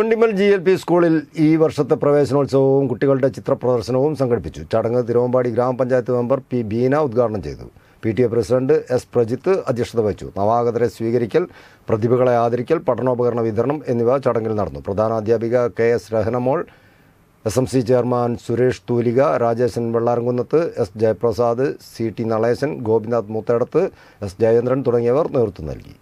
തൊണ്ടിമൽ G L P സ്കൂളിൽ ഈ വർഷത്തെ പ്രവേശനോത്സവവും കുട്ടികളുടെ ചിത്രപ്രദർശനവും സംഘടിപ്പിച്ചു ചടങ്ങ് തിരുവമ്പാടി ഗ്രാമപഞ്ചായത്ത് മെമ്പർ പി ബീന ഉദ്ഘാടനം ചെയ്തു P T A president S Prajith അധ്യക്ഷത വഹിച്ചു നവാഗതരെ സ്വീകരിക്കൽ പ്രതിഭകളെ ആദരിക്കൽ പഠനോപകരണ വിതരണം എന്നിവ ചടങ്ങിൽ നടന്നു പ്രധാന അധ്യാപിക K S Rahanamol S M C chairman Suresh Thoolika Rajeshan Vellaramkunnath S Jayaprasad C T Nalesan Gopinath Moothedath S Jayendran തുടങ്ങിയവർ നേതൃത്വം നൽകി